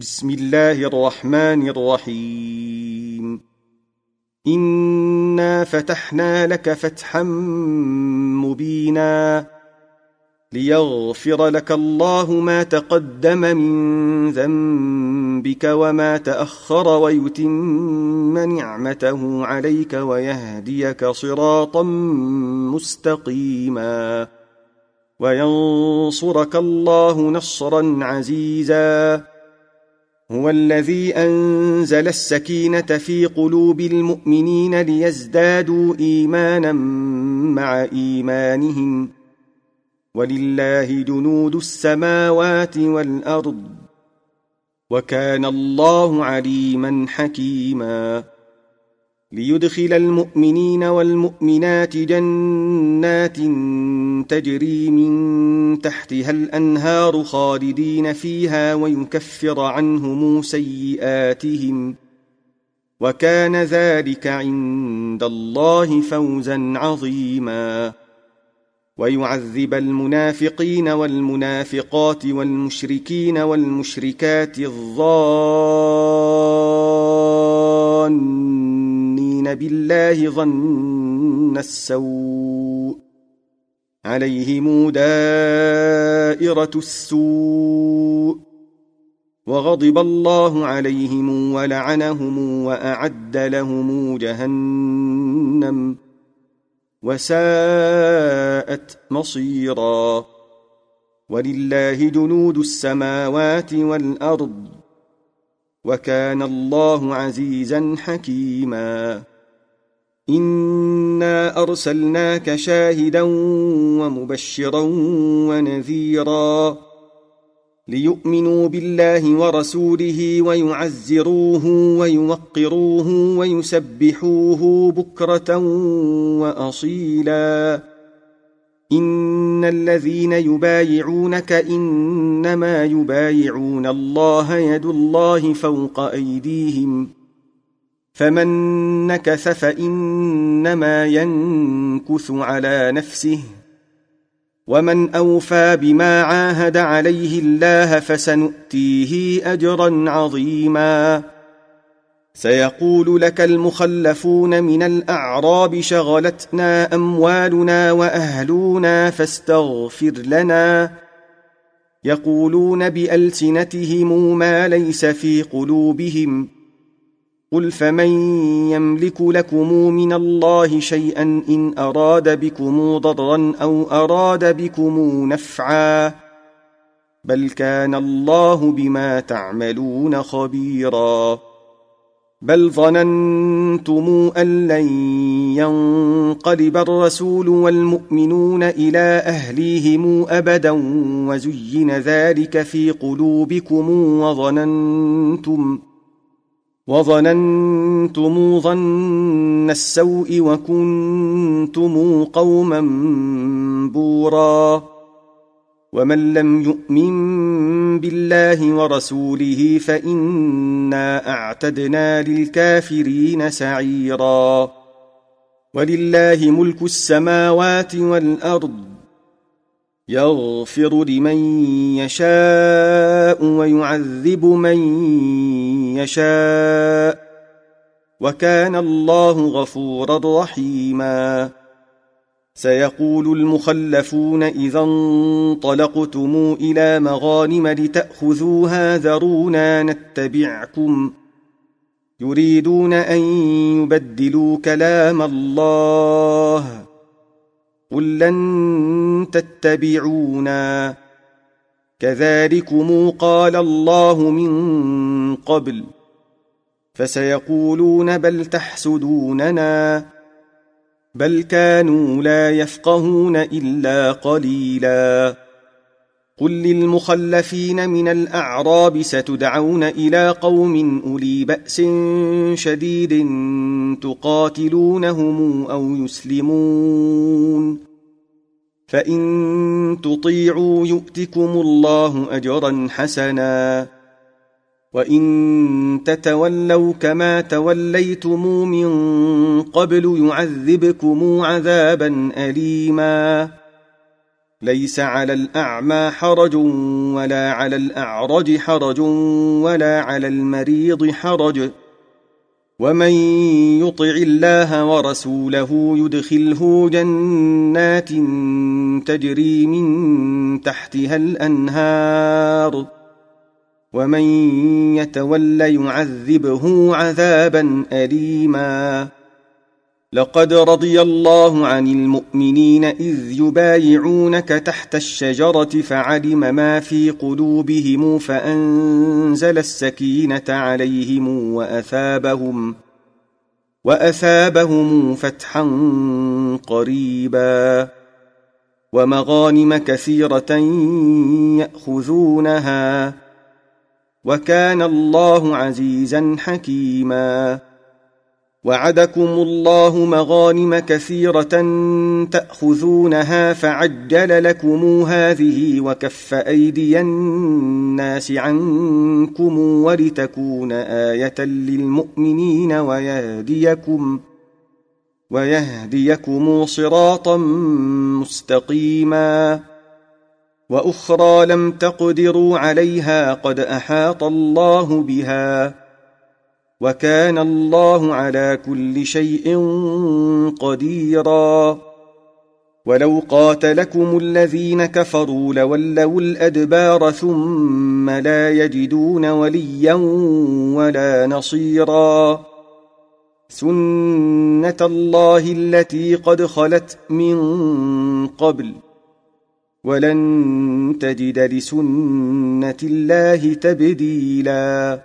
بسم الله الرحمن الرحيم انا فتحنا لك فتحا مبينا ليغفر لك الله ما تقدم من ذنبك وما تاخر ويتم نعمته عليك ويهديك صراطا مستقيما وينصرك الله نصرا عزيزا هو الذي انزل السكينه في قلوب المؤمنين ليزدادوا ايمانا مع ايمانهم ولله جنود السماوات والارض وكان الله عليما حكيما ليدخل المؤمنين والمؤمنات جنات تجري من تحتها الانهار خالدين فيها ويكفر عنهم سيئاتهم وكان ذلك عند الله فوزا عظيما ويعذب المنافقين والمنافقات والمشركين والمشركات الضالين بالله ظن السوء عليهم دائرة السوء وغضب الله عليهم ولعنهم وأعد لهم جهنم وساءت مصيرا ولله جنود السماوات والأرض وكان الله عزيزا حكيما إنا أرسلناك شاهدا ومبشرا ونذيرا ليؤمنوا بالله ورسوله ويعزروه ويوقروه ويسبحوه بكرة وأصيلا إن الذين يبايعونك إنما يبايعون الله يد الله فوق أيديهم ۖ فمن نكث فإنما ينكث على نفسه ومن أوفى بما عاهد عليه الله فسنؤتيه أجرا عظيما سيقول لك المخلفون من الأعراب شغلتنا أموالنا وأهلنا فاستغفر لنا يقولون بألسنتهم ما ليس في قلوبهم قل فمن يملك لكم من الله شيئا إن أراد بكم ضرا أو أراد بكم نفعا بل كان الله بما تعملون خبيرا بل ظننتم أن لن ينقلب الرسول والمؤمنون إلى أهليهم أبدا وزين ذلك في قلوبكم وظننتم وظننتم ظن السوء وكنتم قوما بورا ومن لم يؤمن بالله ورسوله فإنا أعتدنا للكافرين سعيرا ولله ملك السماوات والأرض يغفر لمن يشاء ويعذب من يشاء وكان الله غفورا رحيما سيقول المخلفون اذا انطلقتم الى مغانم لتاخذوها ذرونا نتبعكم يريدون ان يبدلوا كلام الله قل لن تتبعونا كذلكم قال الله من قبل فسيقولون بل تحسدوننا بل كانوا لا يفقهون الا قليلا قل للمخلفين من الاعراب ستدعون الى قوم اولي باس شديد تقاتلونهم او يسلمون فإن تطيعوا يؤتكم الله أجرا حسنا وإن تتولوا كما توليتم من قبل يعذبكم عذابا أليما ليس على الأعمى حرج ولا على الأعرج حرج ولا على المريض حرج ومن يطع الله ورسوله يدخله جنات تجري من تحتها الانهار ومن يتول يعذبه عذابا اليما لقد رضي الله عن المؤمنين إذ يبايعونك تحت الشجرة فعلم ما في قلوبهم فأنزل السكينة عليهم وأثابهم وأثابهم فتحا قريبا ومغانم كثيرة يأخذونها وكان الله عزيزا حكيما وعدكم الله مغانم كثيرة تأخذونها فعجل لكم هذه وكف أيدي الناس عنكم ولتكون آية للمؤمنين ويهديكم ويهديكم صراطا مستقيما وأخرى لم تقدروا عليها قد أحاط الله بها وكان الله على كل شيء قديرا ولو قاتلكم الذين كفروا لولوا الادبار ثم لا يجدون وليا ولا نصيرا سنه الله التي قد خلت من قبل ولن تجد لسنه الله تبديلا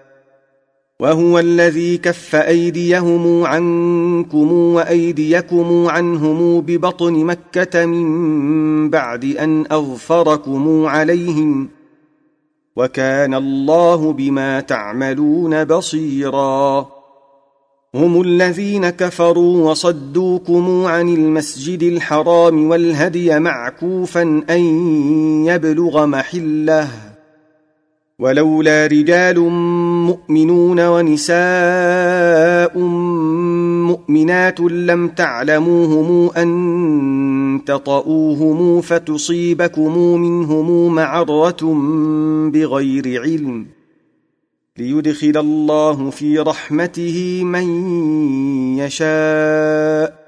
وهو الذي كف أيديهم عنكم وأيديكم عنهم ببطن مكة من بعد أن أغفركم عليهم وكان الله بما تعملون بصيرا هم الذين كفروا وصدوكم عن المسجد الحرام والهدي معكوفا أن يبلغ محله ولولا رجال مؤمنون ونساء مؤمنات لم تعلموهم ان تطؤوهم فتصيبكم منهم معره بغير علم ليدخل الله في رحمته من يشاء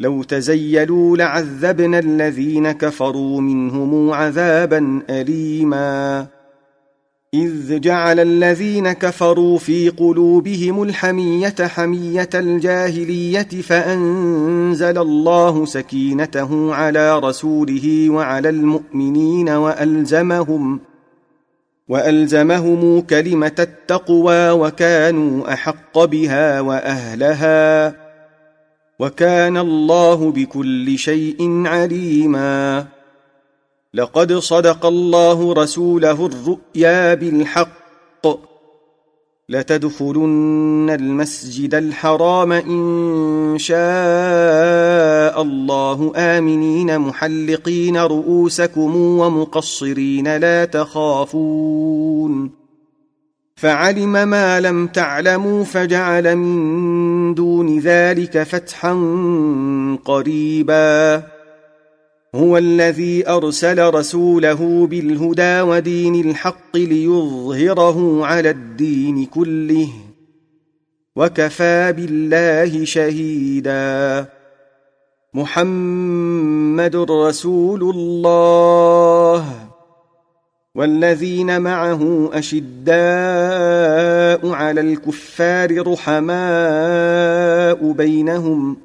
لو تزيلوا لعذبنا الذين كفروا منهم عذابا اليما إذ جعل الذين كفروا في قلوبهم الحمية حمية الجاهلية فأنزل الله سكينته على رسوله وعلى المؤمنين وألزمهم وألزمهم كلمة التقوى وكانوا أحق بها وأهلها وكان الله بكل شيء عليماً لقد صدق الله رسوله الرؤيا بالحق لتدخلن المسجد الحرام ان شاء الله امنين محلقين رؤوسكم ومقصرين لا تخافون فعلم ما لم تعلموا فجعل من دون ذلك فتحا قريبا هو الذي أرسل رسوله بالهدى ودين الحق ليظهره على الدين كله وكفى بالله شهيدا محمد رسول الله والذين معه أشداء على الكفار رحماء بينهم ۖ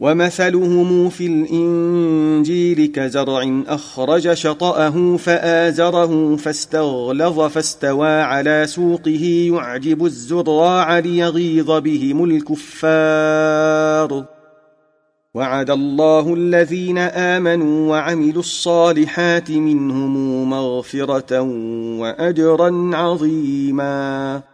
ومثلهم في الانجيل كزرع اخرج شطاه فازره فاستغلظ فاستوى على سوقه يعجب الزراع ليغيظ بهم الكفار وعد الله الذين امنوا وعملوا الصالحات منهم مغفره واجرا عظيما